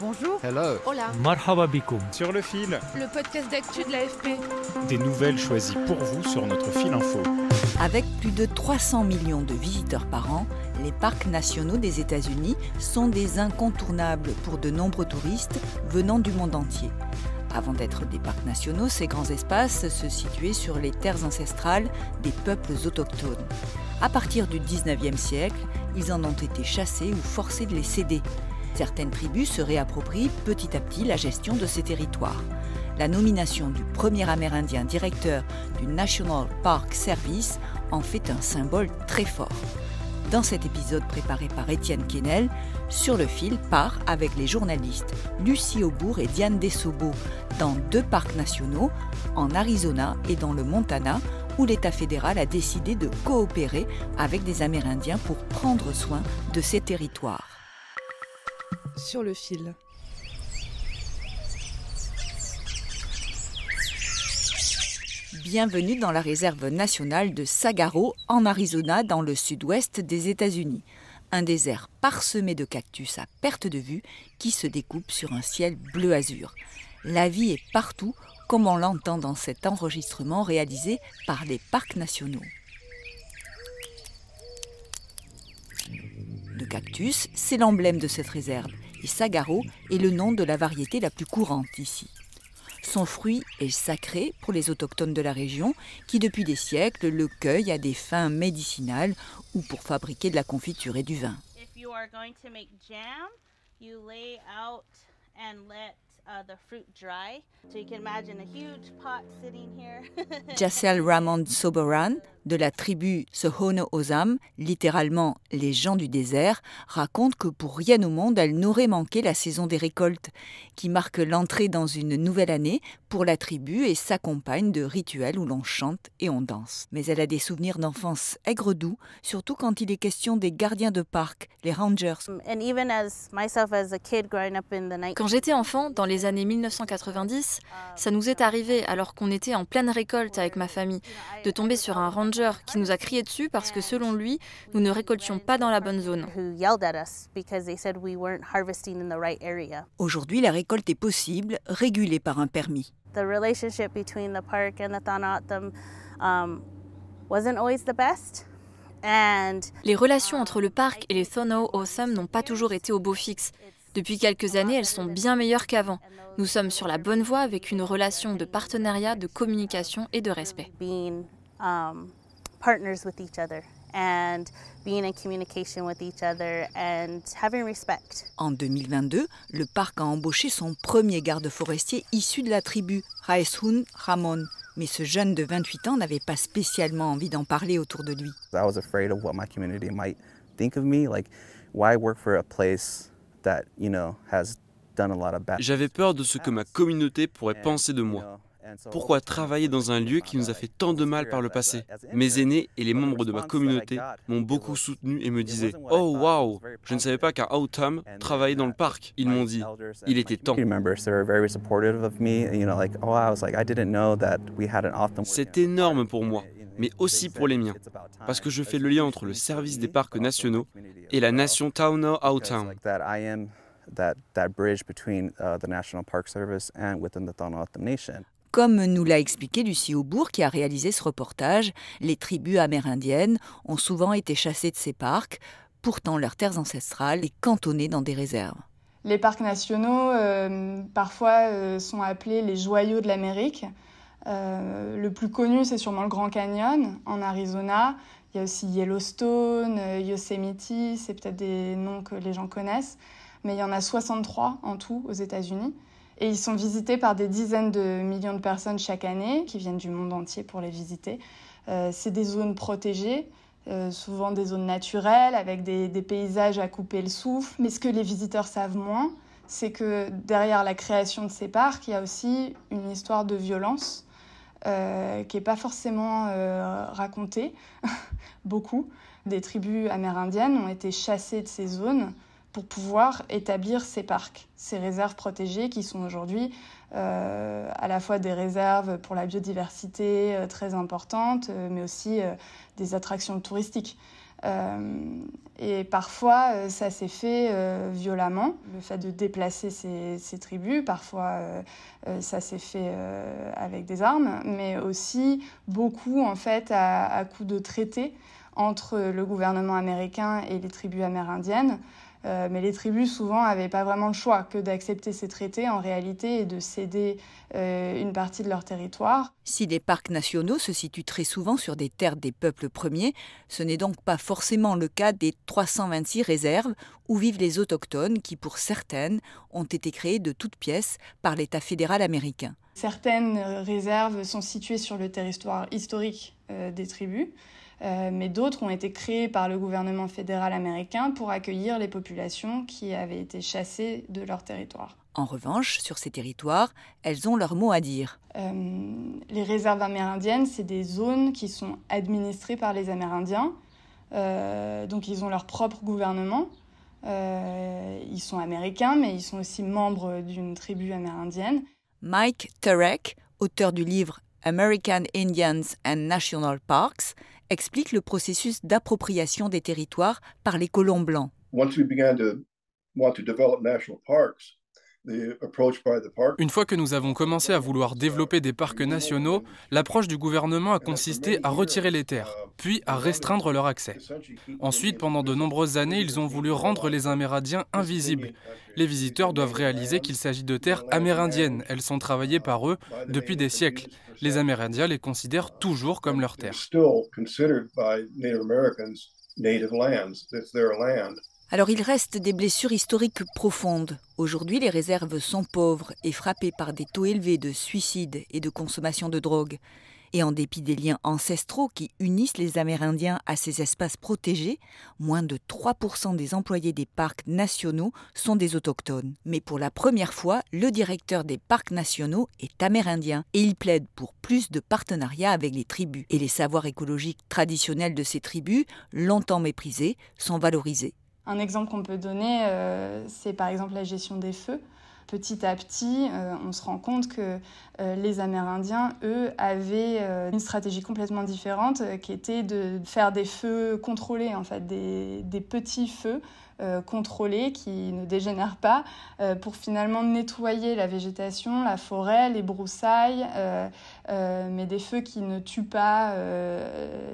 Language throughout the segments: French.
Bonjour. Hello. Hola. Marhaba Sur le fil. Le podcast d'actu de l'AFP. Des nouvelles choisies pour vous sur notre fil info. Avec plus de 300 millions de visiteurs par an, les parcs nationaux des États-Unis sont des incontournables pour de nombreux touristes venant du monde entier. Avant d'être des parcs nationaux, ces grands espaces se situaient sur les terres ancestrales des peuples autochtones. À partir du 19e siècle, ils en ont été chassés ou forcés de les céder. Certaines tribus se réapproprient petit à petit la gestion de ces territoires. La nomination du premier Amérindien directeur du National Park Service en fait un symbole très fort. Dans cet épisode préparé par Étienne Quesnel, Sur le fil part avec les journalistes Lucie Aubourg et Diane Dessobo dans deux parcs nationaux, en Arizona et dans le Montana, où l'État fédéral a décidé de coopérer avec des Amérindiens pour prendre soin de ces territoires sur le fil. Bienvenue dans la réserve nationale de Sagaro, en Arizona, dans le sud-ouest des États-Unis. Un désert parsemé de cactus à perte de vue qui se découpe sur un ciel bleu azur. La vie est partout, comme on l'entend dans cet enregistrement réalisé par les parcs nationaux. Le cactus, c'est l'emblème de cette réserve sagaro est le nom de la variété la plus courante ici. Son fruit est sacré pour les autochtones de la région qui depuis des siècles le cueillent à des fins médicinales ou pour fabriquer de la confiture et du vin. If you are going to jam, you lay out and uh, the fruit Ramon Soboran, de la tribu Sohono Ozam, littéralement les gens du désert, raconte que pour rien au monde elle n'aurait manqué la saison des récoltes, qui marque l'entrée dans une nouvelle année pour la tribu et s'accompagne de rituels où l'on chante et on danse. Mais elle a des souvenirs d'enfance aigre-doux, surtout quand il est question des gardiens de parc, les rangers. Quand j'étais enfant, dans les les années 1990, ah, ça nous est arrivé alors qu'on était en pleine récolte avec ma famille, de tomber sur un ranger qui nous a crié dessus parce que selon lui, nous ne récoltions pas dans la bonne zone. Aujourd'hui, la récolte est possible, régulée par un permis. Um, les relations entre le parc et les Thono n'ont pas toujours été au beau fixe. Depuis quelques années, elles sont bien meilleures qu'avant. Nous sommes sur la bonne voie avec une relation de partenariat, de communication et de respect. En 2022, le parc a embauché son premier garde forestier issu de la tribu, Raeshun Ramon. Mais ce jeune de 28 ans n'avait pas spécialement envie d'en parler autour de lui. J'avais peur de ce que ma communauté pourrait penser de moi. Pourquoi travailler dans un lieu qui nous a fait tant de mal par le passé Mes aînés et les membres de ma communauté m'ont beaucoup soutenu et me disaient ⁇ Oh wow Je ne savais pas qu'un Autumn travaillait dans le parc. Ils m'ont dit ⁇ Il était temps ⁇ oh, C'est énorme pour moi mais aussi pour les miens, parce que je fais le lien entre le service des parcs nationaux et la nation Towner Comme nous l'a expliqué Lucie Aubourg qui a réalisé ce reportage, les tribus amérindiennes ont souvent été chassées de ces parcs, pourtant leurs terres ancestrales sont cantonnées dans des réserves. Les parcs nationaux, euh, parfois, euh, sont appelés les joyaux de l'Amérique. Euh, le plus connu, c'est sûrement le Grand Canyon en Arizona. Il y a aussi Yellowstone, euh, Yosemite, c'est peut-être des noms que les gens connaissent. Mais il y en a 63 en tout aux États-Unis. Et ils sont visités par des dizaines de millions de personnes chaque année qui viennent du monde entier pour les visiter. Euh, c'est des zones protégées. souvent des zones naturelles, avec des, paysages à couper le souffle. Mais ce que les visiteurs savent moins, c'est que derrière la création de ces parcs, il y a aussi une histoire de violence euh, qui n'est pas forcément euh, racontée, beaucoup. Des tribus amérindiennes ont été chassées de ces zones pour pouvoir établir ces parcs, ces réserves protégées qui sont aujourd'hui euh, à la fois des réserves pour la biodiversité très importantes, mais aussi des attractions touristiques. Euh, et parfois, euh, ça s'est fait euh, violemment, le fait de déplacer ces, tribus. Parfois, ça s'est fait avec des armes, mais aussi beaucoup, en fait, à, à de traités entre le gouvernement américain et les tribus amérindiennes. Euh, mais les tribus souvent n'avaient pas vraiment le choix que d'accepter ces traités en réalité et de céder euh, une partie de leur territoire. Si des parcs nationaux se situent très souvent sur des terres des peuples premiers, ce n'est donc pas forcément le cas des 326 réserves où vivent les autochtones qui, pour certaines, ont été créées de toutes pièces par l'État fédéral américain. Certaines réserves sont situées sur le territoire historique euh, des tribus. Euh, mais d'autres ont été créés par le gouvernement fédéral américain pour accueillir les populations qui avaient été chassées de leur territoire. En revanche, sur ces territoires, elles ont leur mot à dire. Euh, les réserves amérindiennes, c'est des zones qui sont administrées par les Amérindiens, euh, donc ils ont leur propre gouvernement. ils sont américains, mais ils sont aussi membres d'une tribu amérindienne. Mike Turek, auteur du livre American Indians and National Parks, explique le processus d'appropriation des territoires par les colons blancs. Une fois que nous avons commencé à vouloir développer des parcs nationaux, l'approche du gouvernement a consisté à retirer les terres, uh, puis à restreindre leur accès. Ensuite, pendant de nombreuses années, ils ont voulu rendre les Amérindiens invisibles. Les visiteurs doivent réaliser qu'il s'agit de terres amérindiennes. Elles sont travaillées par eux depuis des siècles. Les Amérindiens les considèrent toujours comme leurs terres. Alors il reste des blessures historiques profondes. Aujourd'hui, les réserves sont pauvres et frappées par des taux élevés de suicide et de consommation de drogue. Et en dépit des liens ancestraux qui unissent les Amérindiens à ces espaces protégés, moins de 3% des employés des parcs nationaux sont des autochtones. Mais pour la première fois, le directeur des parcs nationaux est amérindien et il plaide pour plus de partenariats avec les tribus. Et les savoirs écologiques traditionnels de ces tribus, longtemps méprisés, sont valorisés. Un exemple qu'on peut donner, euh, c'est par exemple la gestion des feux petit à petit, euh, on se rend compte que euh, les Amérindiens, eux, avaient une stratégie complètement différente qui était de faire des feux contrôlés, en fait, des petits feux euh, contrôlés qui ne dégénèrent pas euh, pour finalement nettoyer la végétation, la forêt, les broussailles, euh, mais des feux qui ne tuent pas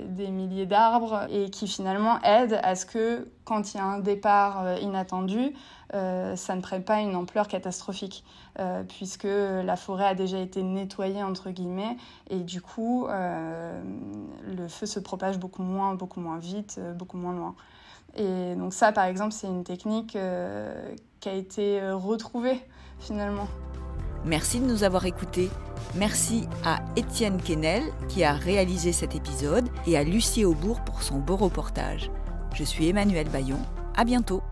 des milliers d'arbres et qui finalement aident à ce que quand il y a un départ inattendu, ça ne prenne pas une ampleur catastrophique, puisque la forêt a déjà été nettoyée, entre guillemets, et du coup, le feu se propage beaucoup moins, beaucoup moins vite, beaucoup moins loin. Et donc ça, par exemple, c'est une technique euh, qui a été euh, retrouvée finalement. Merci de nous avoir écoutés. Merci à Étienne Kennel qui a réalisé cet épisode et à Lucie Aubourg pour son beau reportage. Je suis Emmanuel Bayon. À bientôt.